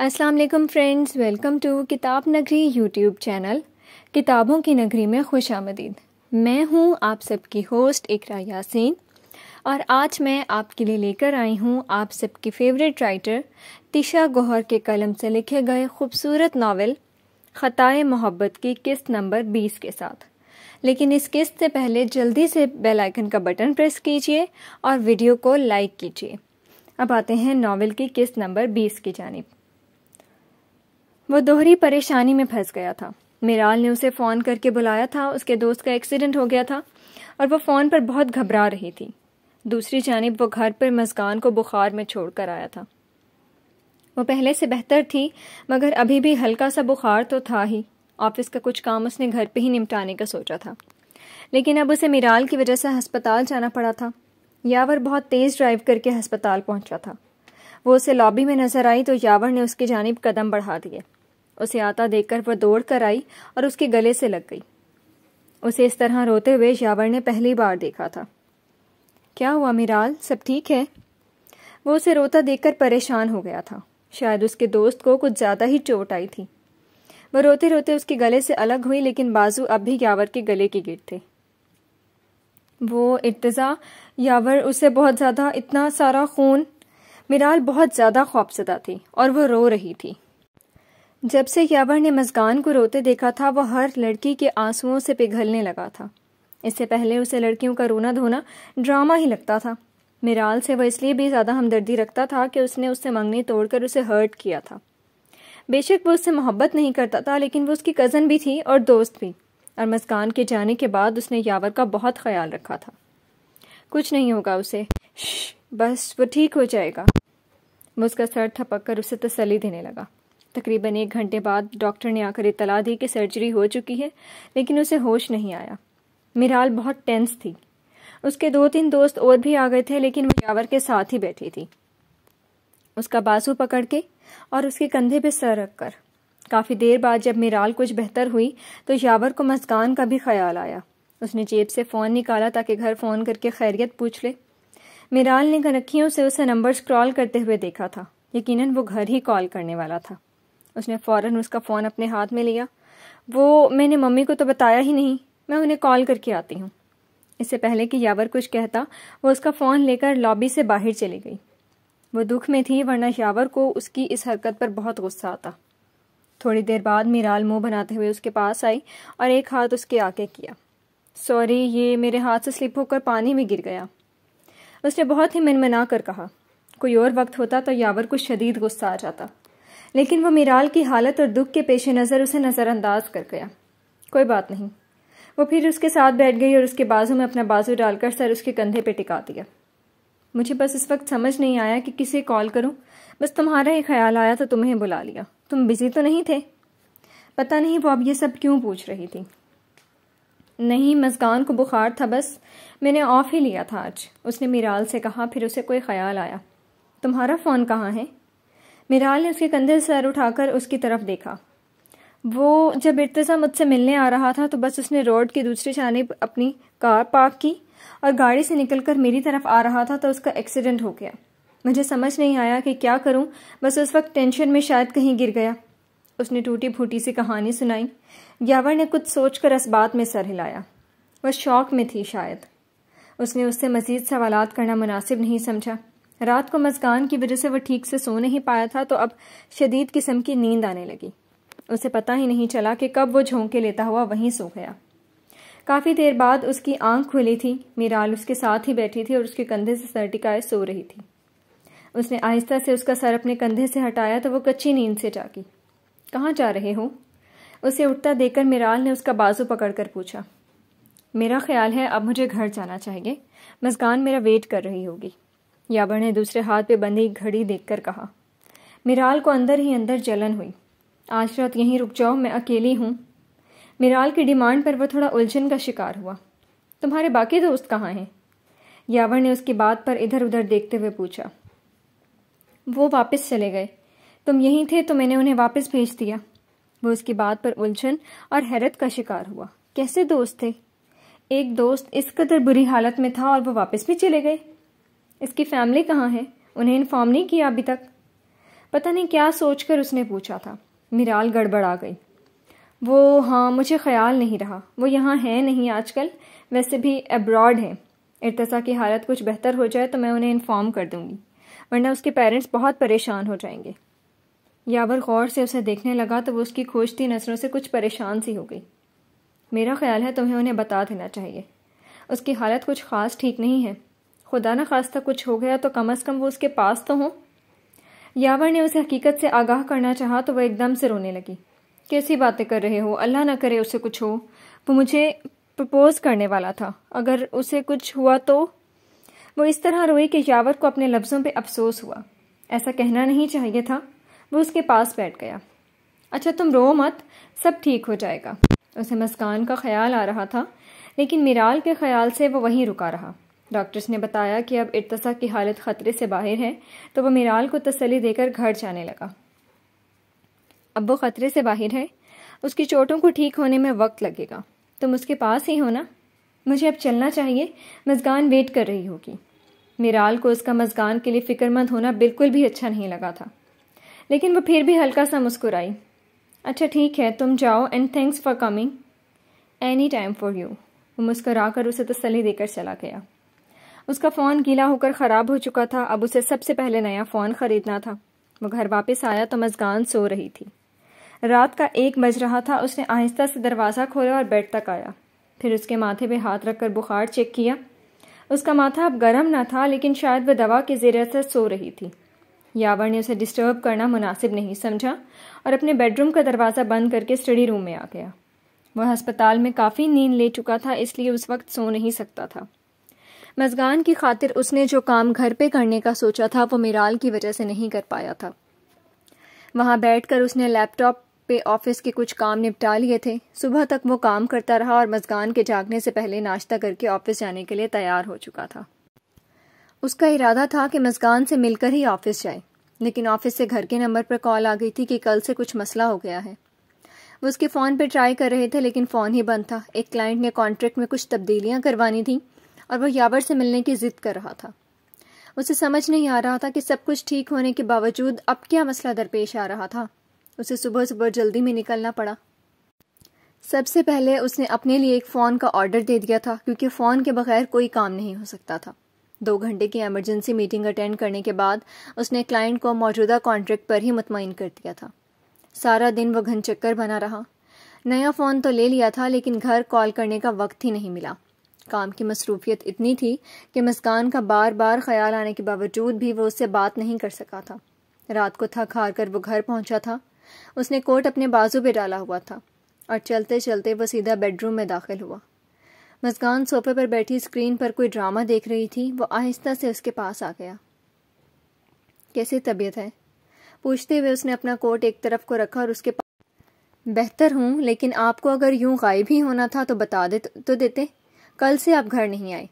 अस्सलाम वालेकुम friends welcome to किताब नगरी यूट्यूब चैनल किताबों की नगरी में खुश आमदीद मैं हूँ आप सबकी होस्ट इकरा यासीन और आज मैं आपके लिए लेकर आई हूँ आप सबकी फेवरेट राइटर तिशा गौहर के कलम से लिखे गए खूबसूरत नावल ख़ताए मोहब्बत की किस्त नंबर बीस के साथ लेकिन इस किस्त से पहले जल्दी से बेल आइकन का बटन प्रेस कीजिए और वीडियो को लाइक कीजिए अब आते हैं नावल की किस्त नंबर बीस की जानब वो दोहरी परेशानी में फंस गया था मिराल ने उसे फ़ोन करके बुलाया था उसके दोस्त का एक्सीडेंट हो गया था और वो फ़ोन पर बहुत घबरा रही थी दूसरी जानब वो घर पर मस्कान को बुखार में छोड़ कर आया था वो पहले से बेहतर थी मगर अभी भी हल्का सा बुखार तो था ही ऑफिस का कुछ काम उसने घर पे ही निपटाने का सोचा था लेकिन अब उसे मिराल की वजह से अस्पताल जाना पड़ा था यावर बहुत तेज़ ड्राइव करके अस्पताल पहुंचा था वो उसे लॉबी में नजर आई तो यावर ने उसकी जानब कदम बढ़ा दिए उसे आता देखकर वह दौड़ कर आई और उसके गले से लग गई उसे इस तरह रोते हुए यावर ने पहली बार देखा था क्या हुआ मिराल सब ठीक है वो उसे रोता देखकर परेशान हो गया था शायद उसके दोस्त को कुछ ज़्यादा ही चोट आई थी वह रोते रोते उसके गले से अलग हुई लेकिन बाजू अब भी यावर के गले के गिर थे वो इर्तज़ा यावर उसे बहुत ज़्यादा इतना सारा खून मिराल बहुत ज़्यादा खौफजदा थी और वह रो रही थी जब से यावर ने मजगान को रोते देखा था वह हर लड़की के आंसुओं से पिघलने लगा था इससे पहले उसे लड़कियों का रोना धोना ड्रामा ही लगता था मिराल से वह इसलिए भी ज़्यादा हमदर्दी रखता था कि उसने उससे मंगनी तोड़कर उसे हर्ट किया था बेशक वो उससे मोहब्बत नहीं करता था लेकिन वो उसकी कज़न भी थी और दोस्त भी और मस्कान के जाने के बाद उसने यावर का बहुत ख्याल रखा था कुछ नहीं होगा उसे बस वो ठीक हो जाएगा वो उसका सर थपक कर उसे तसली देने लगा तकरीबन एक घंटे बाद डॉक्टर ने आकर इतला दी कि सर्जरी हो चुकी है लेकिन उसे होश नहीं आया मिराल बहुत टेंस थी उसके दो तीन दोस्त और भी आ गए थे लेकिन यावर के साथ ही बैठी थी उसका बाजू पकड़ के और उसके कंधे पे सर रखकर काफ़ी देर बाद जब मिराल कुछ बेहतर हुई तो यावर को मस्कान का भी ख्याल आया उसने जेब से फ़ोन निकाला ताकि घर फ़ोन करके खैरियत पूछ ले मिराल ने गनखियों से उसे नंबर स्क्रॉल करते हुए देखा था यकीनन वो घर ही कॉल करने वाला था उसने फ़ौरन उसका फ़ोन अपने हाथ में लिया वो मैंने मम्मी को तो बताया ही नहीं मैं उन्हें कॉल करके आती हूँ इससे पहले कि यावर कुछ कहता वो उसका फ़ोन लेकर लॉबी से बाहर चली गई वो दुख में थी वरना यावर को उसकी इस हरकत पर बहुत गुस्सा आता थोड़ी देर बाद मीराल मुंह बनाते हुए उसके पास आई और एक हाथ उसके आगे किया सॉरी ये मेरे हाथ से स्लिप होकर पानी में गिर गया उसने बहुत ही मनमना कर कहा कोई और वक्त होता तो यावर को शदीद गुस्सा आ जाता लेकिन वो मीराल की हालत और दुख के पेश नज़र उसे नज़रअंदाज कर गया कोई बात नहीं वो फिर उसके साथ बैठ गई और उसके बाजू में अपना बाजू डालकर सर उसके कंधे पर टिका दिया मुझे बस इस वक्त समझ नहीं आया कि किसे कॉल करूं बस तुम्हारा ही ख्याल आया तो तुम्हें बुला लिया तुम बिज़ी तो नहीं थे पता नहीं वो अब ये सब क्यों पूछ रही थी नहीं मजगान को बुखार था बस मैंने ऑफ़ ही लिया था आज उसने मिराल से कहा फिर उसे कोई ख्याल आया तुम्हारा फ़ोन कहाँ है मिराल ने उसके कंधे से सर उठाकर उसकी तरफ देखा वो जब इर्तज़ा मुझसे मिलने आ रहा था तो बस उसने रोड की दूसरी जानब अपनी कार पार्क की और गाड़ी से निकलकर मेरी तरफ आ रहा था तो उसका एक्सीडेंट हो गया मुझे समझ नहीं आया कि क्या करूं बस उस वक्त टेंशन में शायद कहीं गिर गया उसने टूटी फूटी सी कहानी सुनाई ग्यावर ने कुछ सोचकर इस बात में सर हिलाया वह शौक में थी शायद उसने उससे मजीद सवाल करना मुनासिब नहीं समझा रात को मजगान की वजह से वह ठीक से सो नहीं पाया था तो अब शदीद किस्म की नींद आने लगी उसे पता ही नहीं चला कि कब वो झोंके लेता हुआ वहीं सो गया काफ़ी देर बाद उसकी आंख खुली थी मीराल उसके साथ ही बैठी थी और उसके कंधे से सर टिकाए सो रही थी उसने आहिस्ता से उसका सर अपने कंधे से हटाया तो वो कच्ची नींद से जागी कहाँ जा रहे हो उसे उठता देखकर मीराल ने उसका बाजू पकड़कर पूछा मेरा ख्याल है अब मुझे घर जाना चाहिए मजगान मेरा वेट कर रही होगी याबर ने दूसरे हाथ पे बंधी घड़ी देखकर कहा मिराल को अंदर ही अंदर जलन हुई आज रात यहीं रुक जाओ मैं अकेली हूँ मिराल की डिमांड पर वह थोड़ा उलझन का शिकार हुआ तुम्हारे बाकी दोस्त कहाँ हैं यावर ने उसकी बात पर इधर उधर देखते हुए पूछा वो वापस चले गए तुम यहीं थे तो मैंने उन्हें वापस भेज दिया वो उसकी बात पर उलझन और हैरत का शिकार हुआ कैसे दोस्त थे एक दोस्त इस कदर बुरी हालत में था और वो वापस भी चले गए इसकी फैमिली कहाँ है उन्हें इन्फॉर्म नहीं किया अभी तक पता नहीं क्या सोचकर उसने पूछा था मिराल गड़बड़ा गई वो हाँ मुझे ख्याल नहीं रहा वो यहाँ है नहीं आजकल वैसे भी एब्रॉड हैं इर्तसा की हालत कुछ बेहतर हो जाए तो मैं उन्हें इन्फॉर्म कर दूँगी वरना उसके पेरेंट्स बहुत परेशान हो जाएंगे यावर गौर से उसे देखने लगा तो वो उसकी खोजती नज़रों से कुछ परेशान सी हो गई मेरा ख्याल है तुम्हें उन्हें बता देना चाहिए उसकी हालत कुछ ख़ास ठीक नहीं है खुदा न खास्ता कुछ हो गया तो कम अज़ कम वो उसके पास तो हों यावर ने उसे हकीकत से आगाह करना चाहा तो वह एकदम से रोने लगी कैसी बातें कर रहे हो अल्लाह ना करे उसे कुछ हो वो मुझे प्रपोज करने वाला था अगर उसे कुछ हुआ तो वो इस तरह रोई कि यावर को अपने लफ्ज़ों पे अफसोस हुआ ऐसा कहना नहीं चाहिए था वो उसके पास बैठ गया अच्छा तुम रो मत सब ठीक हो जाएगा उसे मस्कान का ख्याल आ रहा था लेकिन मिराल के ख्याल से वो वहीं रुका रहा डॉक्टर्स ने बताया कि अब इर्तसा की हालत ख़तरे से बाहर है तो वह मिराल को तसली देकर घर जाने लगा अब वो ख़तरे से बाहर है उसकी चोटों को ठीक होने में वक्त लगेगा तुम उसके पास ही हो ना मुझे अब चलना चाहिए मजगान वेट कर रही होगी मिराल को उसका मजगान के लिए फ़िक्रमंद होना बिल्कुल भी अच्छा नहीं लगा था लेकिन वो फिर भी हल्का सा मुस्कुराई अच्छा ठीक है तुम जाओ and thanks for coming any time for you वो मुस्करा कर उसे तसली देकर चला गया उसका फ़ोन गीला होकर ख़राब हो चुका था अब उसे सबसे पहले नया फ़ोन ख़रीदना था वो घर वापस आया तो मजगान सो रही थी रात का एक बज रहा था उसने आहिस्ता से दरवाज़ा खोला और बेड तक आया फिर उसके माथे पे हाथ रखकर बुखार चेक किया उसका माथा अब गर्म ना था लेकिन शायद वह दवा के जेर से सो रही थी यावर ने उसे डिस्टर्ब करना मुनासिब नहीं समझा और अपने बेडरूम का दरवाज़ा बंद करके स्टडी रूम में आ गया वह अस्पताल में काफ़ी नींद ले चुका था इसलिए उस वक्त सो नहीं सकता था मजगान की खातिर उसने जो काम घर पे करने का सोचा था वो मिराल की वजह से नहीं कर पाया था वहाँ बैठकर उसने लैपटॉप पे ऑफिस के कुछ काम निपटा लिए थे सुबह तक वो काम करता रहा और मजगान के जागने से पहले नाश्ता करके ऑफिस जाने के लिए तैयार हो चुका था उसका इरादा था कि मजगान से मिलकर ही ऑफिस जाए लेकिन ऑफिस से घर के नंबर पर कॉल आ गई थी कि कल से कुछ मसला हो गया है वो उसके फ़ोन पर ट्राई कर रहे थे लेकिन फ़ोन ही बंद था एक क्लाइंट ने कॉन्ट्रैक्ट में कुछ तब्दीलियाँ करवानी थी और वह यावर से मिलने की जिद कर रहा था उसे समझ नहीं आ रहा था कि सब कुछ ठीक होने के बावजूद अब क्या मसला दरपेश आ रहा था उसे सुबह सुबह जल्दी में निकलना पड़ा सबसे पहले उसने अपने लिए एक फ़ोन का ऑर्डर दे दिया था क्योंकि फ़ोन के बगैर कोई काम नहीं हो सकता था दो घंटे की एमरजेंसी मीटिंग अटेंड करने के बाद उसने क्लाइंट को मौजूदा कॉन्ट्रैक्ट पर ही मुतमिन कर दिया था सारा दिन वह घन चक्कर बना रहा नया फ़ोन तो ले लिया था लेकिन घर कॉल करने का वक्त ही नहीं मिला काम की मसरूफियत इतनी थी कि मस्कान का बार बार ख्याल आने के बावजूद भी वो उससे बात नहीं कर सका था रात को थक हार कर वो घर पहुंचा था उसने कोट अपने बाजू पे डाला हुआ था और चलते चलते वो सीधा बेडरूम में दाखिल हुआ मस्कान सोफे पर बैठी स्क्रीन पर कोई ड्रामा देख रही थी वो आहिस्ता से उसके पास आ गया कैसी तबीयत है पूछते हुए उसने अपना कोट एक तरफ को रखा और उसके पास बेहतर हूँ लेकिन आपको अगर यूं गायब ही होना था तो बता दे तो देते कल से आप घर नहीं आए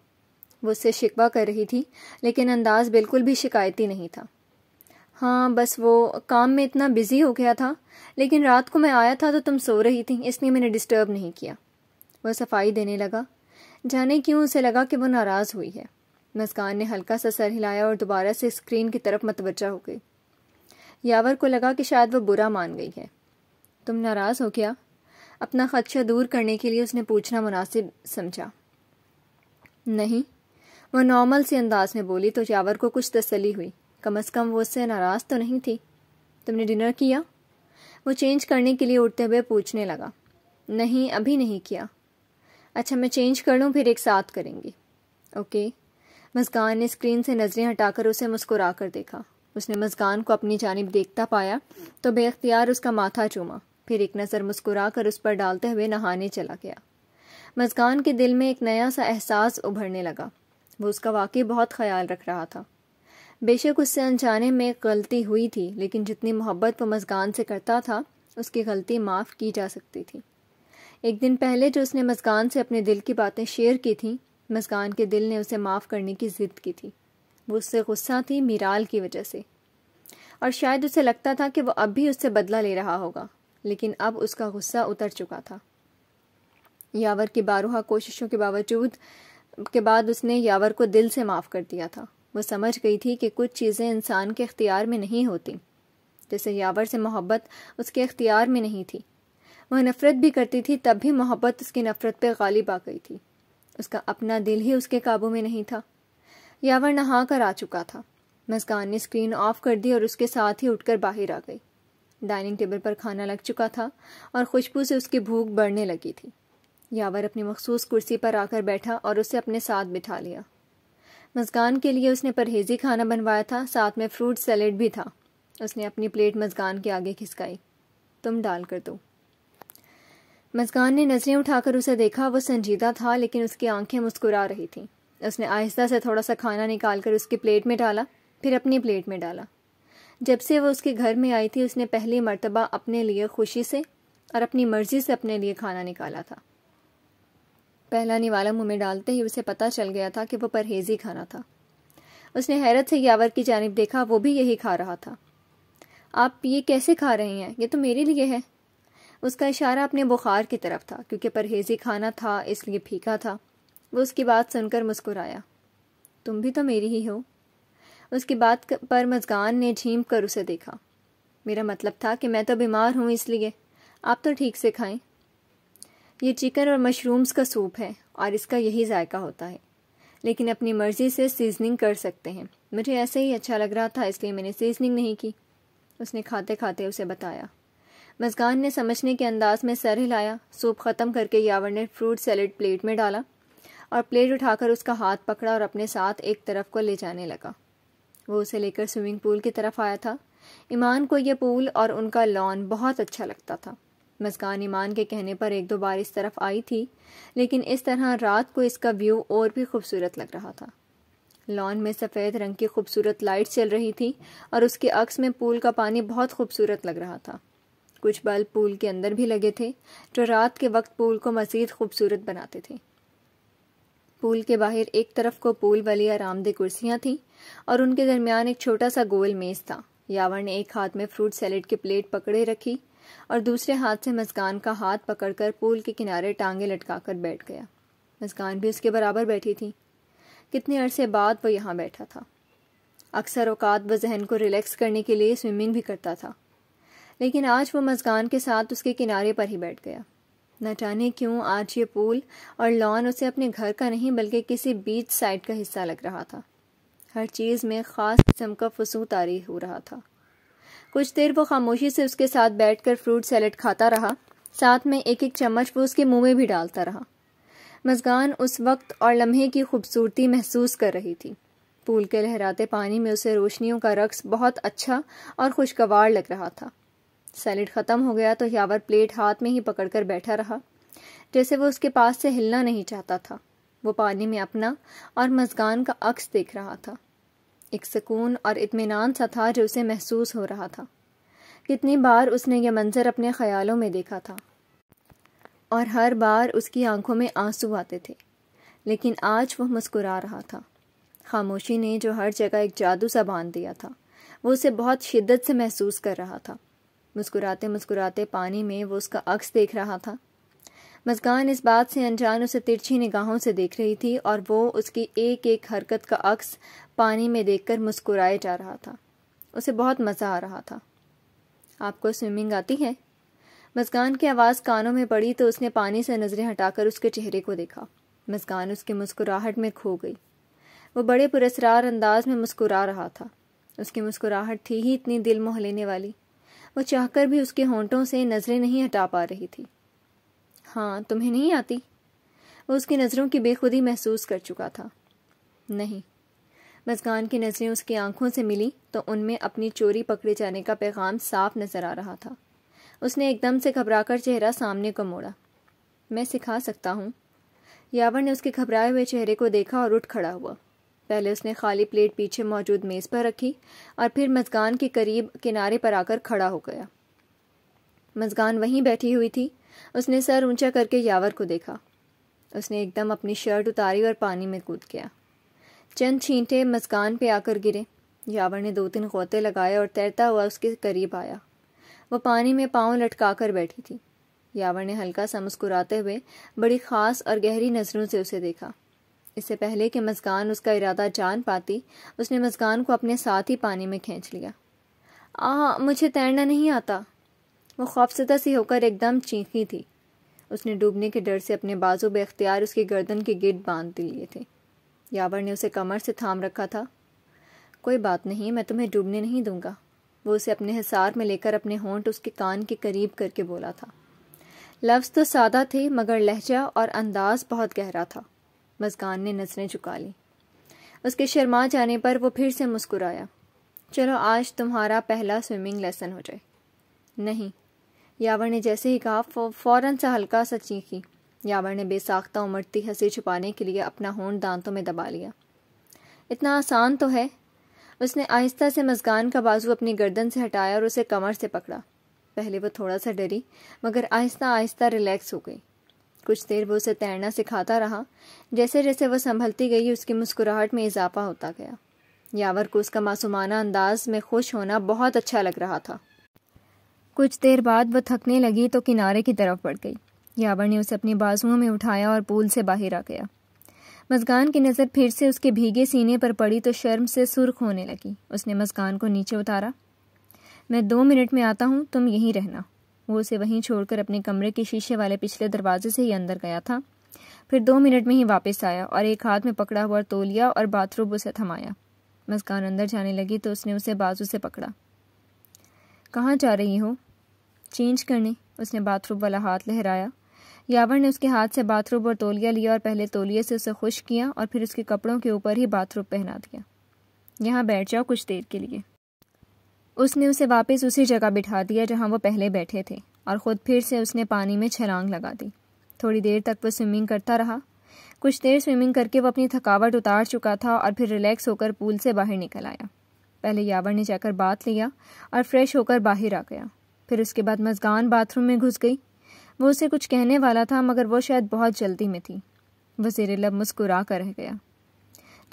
वो उससे शिकवा कर रही थी लेकिन अंदाज़ बिल्कुल भी शिकायती नहीं था हाँ बस वो काम में इतना बिज़ी हो गया था लेकिन रात को मैं आया था तो तुम सो रही थी इसलिए मैंने डिस्टर्ब नहीं किया वह सफाई देने लगा जाने क्यों उसे लगा कि वो नाराज़ हुई है मस्कान ने हल्का सा सर हिलाया और दोबारा से स्क्रीन की तरफ मतवजा हो गई यावर को लगा कि शायद वह बुरा मान गई है तुम नाराज़ हो गया अपना खदशा दूर करने के लिए उसने पूछना मुनासिब समझा नहीं वह नॉर्मल से अंदाज में बोली तो जावर को कुछ तसली हुई कम अज़ कम वो उससे नाराज़ तो नहीं थी तुमने डिनर किया वो चेंज करने के लिए उठते हुए पूछने लगा नहीं अभी नहीं किया अच्छा मैं चेंज कर लूँ फिर एक साथ करेंगे ओके मस्कान ने स्क्रीन से नज़रें हटाकर उसे मुस्कुरा कर देखा उसने मस्कान को अपनी जानब देखता पाया तो बेख्तियार उसका माथा चूमा फिर एक नज़र मुस्कुरा कर उस पर डालते हुए नहाने चला गया मजगान के दिल में एक नया सा एहसास उभरने लगा वो उसका वाकई बहुत ख्याल रख रहा था बेशक उससे अनजाने में गलती हुई थी लेकिन जितनी मोहब्बत वो मजगान से करता था उसकी गलती माफ़ की जा सकती थी एक दिन पहले जो उसने मजगान से अपने दिल की बातें शेयर की थीं मजगान के दिल ने उसे माफ़ करने की ज़िद की थी वो उससे गुस्सा थी मीराल की वजह से और शायद उसे लगता था कि वो अब भी उससे बदला ले रहा होगा लेकिन अब उसका गुस्सा उतर चुका था यावर की बारहा कोशिशों के बावजूद के बाद उसने यावर को दिल से माफ़ कर दिया था वो समझ गई थी कि कुछ चीज़ें इंसान के अख्तियार में नहीं होती जैसे यावर से मोहब्बत उसके अख्तियार में नहीं थी वह नफ़रत भी करती थी तब भी मोहब्बत उसकी नफ़रत पर गालिब आ गई थी उसका अपना दिल ही उसके काबू में नहीं था यावर नहा कर आ चुका था मस्कान ने स्क्रीन ऑफ कर दी और उसके साथ ही उठकर बाहर आ गई डाइनिंग टेबल पर खाना लग चुका था और खुशबू से उसकी भूख बढ़ने लगी थी यावर अपनी मखसूस कुर्सी पर आकर बैठा और उसे अपने साथ बिठा लिया मजगान के लिए उसने परहेजी खाना बनवाया था साथ में फ्रूट सैलेड भी था उसने अपनी प्लेट मजगान के आगे खिसकाई तुम डाल कर दो मजगान ने नज़रें उठाकर उसे देखा वो संजीदा था लेकिन उसकी आंखें मुस्कुरा रही थीं उसने आहिस्ता से थोड़ा सा खाना निकाल कर उसकी प्लेट में डाला फिर अपनी प्लेट में डाला जब से वो उसके घर में आई थी उसने पहली मरतबा अपने लिए खुशी से और अपनी मर्ज़ी से अपने लिए खाना निकाला था पहला निवाला मुंह में डालते ही उसे पता चल गया था कि वह परहेजी खाना था उसने हैरत से यावर की जानब देखा वो भी यही खा रहा था आप ये कैसे खा रहे हैं ये तो मेरे लिए है उसका इशारा अपने बुखार की तरफ था क्योंकि परहेजी खाना था इसलिए फीका था वो उसकी बात सुनकर मुस्कुराया तुम भी तो मेरी ही हो उसकी बात पर मजगान ने झीम कर उसे देखा मेरा मतलब था कि मैं तो बीमार हूँ इसलिए आप तो ठीक से खाएं ये चिकन और मशरूम्स का सूप है और इसका यही जायका होता है लेकिन अपनी मर्ज़ी से सीजनिंग कर सकते हैं मुझे ऐसे ही अच्छा लग रहा था इसलिए मैंने सीजनिंग नहीं की उसने खाते खाते उसे बताया मजगान ने समझने के अंदाज में सर हिलाया सूप ख़त्म करके यावर ने फ्रूट सैलड प्लेट में डाला और प्लेट उठाकर उसका हाथ पकड़ा और अपने साथ एक तरफ को ले जाने लगा वो उसे लेकर स्विमिंग पूल की तरफ आया था ईमान को यह पूल और उनका लॉन बहुत अच्छा लगता था मस्कान ईमान के कहने पर एक दो बार इस तरफ आई थी लेकिन इस तरह रात को इसका व्यू और भी खूबसूरत लग रहा था लॉन में सफ़ेद रंग की खूबसूरत लाइट चल रही थी और उसके अक्स में पूल का पानी बहुत खूबसूरत लग रहा था कुछ बल्ब पूल के अंदर भी लगे थे जो रात के वक्त पूल को मज़ीद खूबसूरत बनाते थे पूल के बाहर एक तरफ को पूल वाली आरामदेह कुर्सियाँ थीं और उनके दरमियान एक छोटा सा गोल मेज़ था यावर ने एक हाथ में फ्रूट सैलेड की प्लेट पकड़े रखी और दूसरे हाथ से मस्कान का हाथ पकड़कर पुल के किनारे टांगे लटकाकर बैठ गया मस्कान भी उसके बराबर बैठी थी कितने अरसे बाद वो यहाँ बैठा था अक्सर औकात व जहन को रिलैक्स करने के लिए स्विमिंग भी करता था लेकिन आज वो मस्कान के साथ उसके किनारे पर ही बैठ गया न जाने क्यों आज ये पूल और लॉन उसे अपने घर का नहीं बल्कि किसी बीच साइड का हिस्सा लग रहा था हर चीज़ में ख़ास किस्म का फसू तारी हो रहा था कुछ देर वो खामोशी से उसके साथ बैठकर फ्रूट सैलड खाता रहा साथ में एक एक चम्मच वो उसके मुंह में भी डालता रहा मजगान उस वक्त और लम्हे की खूबसूरती महसूस कर रही थी पूल के लहराते पानी में उसे रोशनियों का रक्स बहुत अच्छा और खुशगवार लग रहा था सैलड ख़त्म हो गया तो यावर प्लेट हाथ में ही पकड़कर बैठा रहा जैसे वो उसके पास से हिलना नहीं चाहता था वो पानी में अपना और मजगान का अक्स देख रहा था एक सुकून और इतमान सा था जो उसे महसूस हो रहा था कितनी बार उसने यह मंज़र अपने ख्यालों में देखा था और हर बार उसकी आंखों में आंसू आते थे लेकिन आज वह मुस्कुरा रहा था खामोशी ने जो हर जगह एक जादू सा बांध दिया था वो उसे बहुत शिद्दत से महसूस कर रहा था मुस्कुराते मुस्कुराते पानी में वो उसका अक्स देख रहा था मजगान इस बात से अनजान उसे तिरछी निगाहों से देख रही थी और वो उसकी एक एक हरकत का अक्स पानी में देखकर मुस्कुराए जा रहा था उसे बहुत मज़ा आ रहा था आपको स्विमिंग आती है मजगान की आवाज़ कानों में पड़ी तो उसने पानी से नज़रें हटाकर उसके चेहरे को देखा मजगान उसकी मुस्कुराहट में खो गई वो बड़े पुरसरार अंदाज में मुस्कुरा रहा था उसकी मुस्कुराहट थी ही इतनी दिल मोह लेने वाली वो चाहकर भी उसके होंठों से नज़रें नहीं हटा पा रही थी हाँ तुम्हें नहीं आती वो उसकी नज़रों की बेखुदी महसूस कर चुका था नहीं मजगान की नज़रें उसकी आंखों से मिली तो उनमें अपनी चोरी पकड़े जाने का पैगाम साफ नज़र आ रहा था उसने एकदम से घबराकर चेहरा सामने को मोड़ा मैं सिखा सकता हूँ यावर ने उसके घबराए हुए चेहरे को देखा और उठ खड़ा हुआ पहले उसने खाली प्लेट पीछे मौजूद मेज़ पर रखी और फिर मजगान के करीब किनारे पर आकर खड़ा हो गया मजगान वहीं बैठी हुई थी उसने सर ऊंचा करके यावर को देखा उसने एकदम अपनी शर्ट उतारी और पानी में कूद गया चंद छींटे मस्कान पे आकर गिरे यावर ने दो तीन गोते लगाए और तैरता हुआ उसके करीब आया वह पानी में पाँव लटका कर बैठी थी यावर ने हल्का सा मुस्कुराते हुए बड़ी खास और गहरी नज़रों से उसे देखा इससे पहले कि मस्कान उसका इरादा जान पाती उसने मस्कान को अपने साथ ही पानी में खींच लिया आ मुझे तैरना नहीं आता वो खौफसदा सी होकर एकदम चीखी थी उसने डूबने के डर से अपने बाजू बेख्तियार उसकी गर्दन के गेट बांध दिए थे यावर ने उसे कमर से थाम रखा था कोई बात नहीं मैं तुम्हें डूबने नहीं दूंगा वो उसे अपने हिसार में लेकर अपने होंठ उसके कान के करीब करके बोला था लफ्ज़ तो सादा थे मगर लहजा और अंदाज बहुत गहरा था मजगान ने नजरें झुका ली उसके शर्मा जाने पर वो फिर से मुस्कुराया चलो आज तुम्हारा पहला स्विमिंग लेसन हो जाए नहीं यावर ने जैसे ही कहा फौरन सा हल्का सा चीखी यावर ने बेसाख्ता उमड़ती हंसी छुपाने के लिए अपना होंड दांतों में दबा लिया इतना आसान तो है उसने आहिस्ता से मजगान का बाजू अपनी गर्दन से हटाया और उसे कमर से पकड़ा पहले वो थोड़ा सा डरी मगर आहिस्ता आहिस्ता रिलैक्स हो गई कुछ देर वो उसे तैरना सिखाता रहा जैसे जैसे वह संभलती गई उसकी मुस्कुराहट में इजाफा होता गया यावर को उसका मासूमाना अंदाज में खुश होना बहुत अच्छा लग रहा था कुछ देर बाद वह थकने लगी तो किनारे की तरफ बढ़ गई यावर ने उसे अपनी बाजुओं में उठाया और पूल से बाहर आ गया मजगान की नज़र फिर से उसके भीगे सीने पर पड़ी तो शर्म से सुर्ख होने लगी उसने मजगान को नीचे उतारा मैं दो मिनट में आता हूँ तुम यहीं रहना वो उसे वहीं छोड़कर अपने कमरे के शीशे वाले पिछले दरवाजे से ही अंदर गया था फिर दो मिनट में ही वापस आया और एक हाथ में पकड़ा हुआ तोलिया और बाथरूम उसे थमाया मस्कान अंदर जाने लगी तो उसने उसे बाजू से पकड़ा कहाँ जा रही हो चेंज करने उसने बाथरूम वाला हाथ लहराया यावर ने उसके हाथ से बाथरूम और तोलिया लिया और पहले तोलिए से उसे खुश किया और फिर उसके कपड़ों के ऊपर ही बाथरूम पहना दिया यहाँ बैठ जाओ कुछ देर के लिए उसने उसे वापस उसी जगह बिठा दिया जहाँ वो पहले बैठे थे और ख़ुद फिर से उसने पानी में छलांग लगा दी थोड़ी देर तक वह स्विमिंग करता रहा कुछ देर स्विमिंग करके वो अपनी थकावट उतार चुका था और फिर रिलैक्स होकर पूल से बाहर निकल आया पहले यावर ने जाकर बात लिया और फ्रेश होकर बाहर आ गया फिर उसके बाद मजगान बाथरूम में घुस गई वो उसे कुछ कहने वाला था मगर वो शायद बहुत जल्दी में थी वजीर लब मुस्कुरा कर रह गया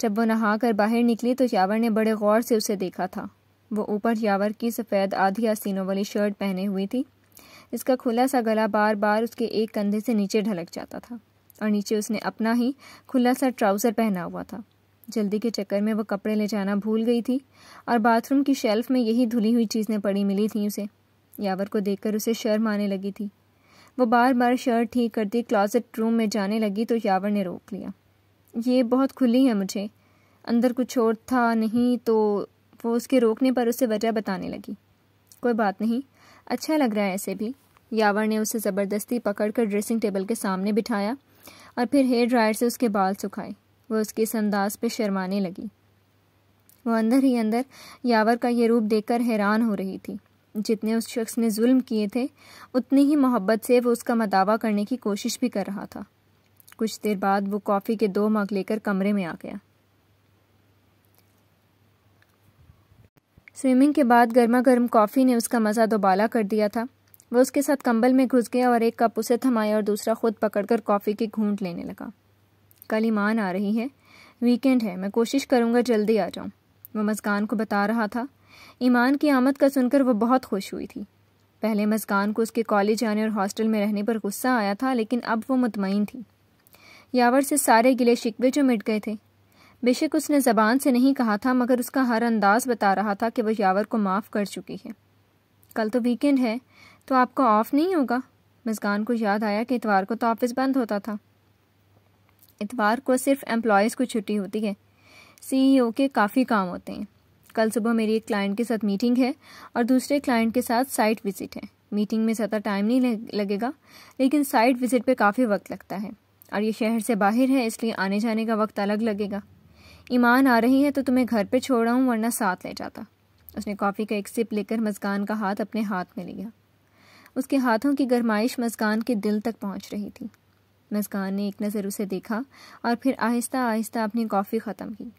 जब वो नहा कर बाहर निकली तो यावर ने बड़े गौर से उसे देखा था वो ऊपर यावर की सफ़ेद आधी आस्तीनों वाली शर्ट पहने हुई थी इसका खुला सा गला बार बार उसके एक कंधे से नीचे ढलक जाता था और नीचे उसने अपना ही खुला सा ट्राउज़र पहना हुआ था जल्दी के चक्कर में वो कपड़े ले जाना भूल गई थी और बाथरूम की शेल्फ में यही धुली हुई चीज़ें पड़ी मिली थीं उसे यावर को देखकर उसे शर्म आने लगी थी वो बार बार शर्ट ठीक करती क्लॉजेट रूम में जाने लगी तो यावर ने रोक लिया ये बहुत खुली है मुझे अंदर कुछ और था नहीं तो वो उसके रोकने पर उसे वजह बताने लगी कोई बात नहीं अच्छा लग रहा है ऐसे भी यावर ने उसे ज़बरदस्ती पकड़कर ड्रेसिंग टेबल के सामने बिठाया और फिर हेयर ड्रायर से उसके बाल सुखाए वह उसके इस अंदाज पे शर्माने लगी वह अंदर ही अंदर यावर का यह रूप देखकर हैरान हो रही थी जितने उस शख्स ने जुल्म किए थे उतनी ही मोहब्बत से वो उसका मदावा करने की कोशिश भी कर रहा था कुछ देर बाद वो कॉफ़ी के दो मग लेकर कमरे में आ गया स्विमिंग के बाद गर्मा गर्म कॉफ़ी ने उसका मज़ा दोबाला कर दिया था वह उसके साथ कंबल में घुस गया और एक कप उसे थमाया और दूसरा खुद पकड़कर कॉफ़ी की घूंट लेने लगा कल ईमान आ रही है वीकेंड है मैं कोशिश करूँगा जल्दी आ जाऊँ वह मस्कान को बता रहा था ईमान की आमद का सुनकर वह बहुत खुश हुई थी पहले मस्कान को उसके कॉलेज जाने और हॉस्टल में रहने पर गुस्सा आया था लेकिन अब वो मुतमिन थी यावर से सारे गिले शिकवे जो मिट गए थे बेशक उसने ज़बान से नहीं कहा था मगर उसका हर अंदाज बता रहा था कि वह यावर को माफ़ कर चुकी है कल तो वीकेंड है तो आपका ऑफ़ नहीं होगा मस्कान को याद आया कि इतवार को तो ऑफिस बंद होता था इतवार को सिर्फ एम्प्लॉयज़ को छुट्टी होती है सीईओ e के काफ़ी काम होते हैं कल सुबह मेरी एक क्लाइंट के साथ मीटिंग है और दूसरे क्लाइंट के साथ साइट विज़िट है मीटिंग में ज़्यादा टाइम नहीं लगेगा लेकिन साइट विज़िट पर काफ़ी वक्त लगता है और ये शहर से बाहर है इसलिए आने जाने का वक्त अलग लगेगा ईमान आ रही है तो तुम्हें घर पर छोड़ रहा हूँ वरना साथ ले जाता उसने कॉफ़ी का एक सिप लेकर मस्कान का हाथ अपने हाथ में लिया उसके हाथों की गरमाइश मस्कान के दिल तक पहुँच रही थी मस्कान ने एक नज़र उसे देखा और फिर आहिस्ता आहिस्ता अपनी कॉफ़ी ख़त्म की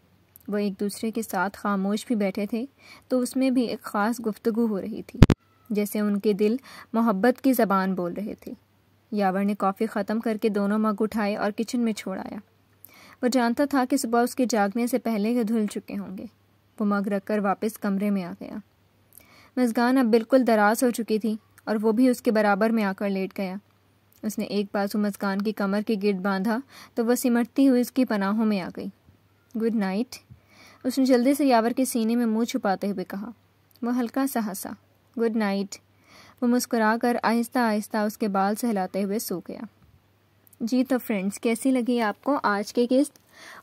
वो एक दूसरे के साथ खामोश भी बैठे थे तो उसमें भी एक ख़ास गुफ्तगु हो रही थी जैसे उनके दिल मोहब्बत की ज़बान बोल रहे थे यावर ने कॉफ़ी ख़त्म करके दोनों मग उठाए और किचन में छोड़ आया वो जानता था कि सुबह उसके जागने से पहले ही धुल चुके होंगे वो मग रख कर वापस कमरे में आ गया मजगान अब बिल्कुल दराज हो चुकी थी और वो भी उसके बराबर में आकर लेट गया उसने एक बाजू मस्कान की कमर के गिर्द बांधा तो वह सिमटती हुई उसकी पनाहों में आ गई गुड नाइट उसने जल्दी से यावर के सीने में मुंह छुपाते हुए कहा वह हल्का सा हंसा गुड नाइट वो मुस्कुरा कर आहिस्ता आहिस्ता उसके बाल सहलाते हुए सो गया जी तो फ्रेंड्स कैसी लगी आपको आज की किस्त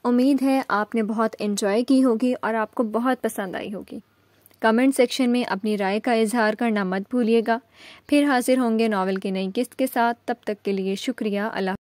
उम्मीद है आपने बहुत इन्जॉय की होगी और आपको बहुत पसंद आई होगी कमेंट सेक्शन में अपनी राय का इजहार करना मत भूलिएगा फिर हाजिर होंगे नावल की नई किस्त के साथ तब तक के लिए शुक्रिया अल्लाह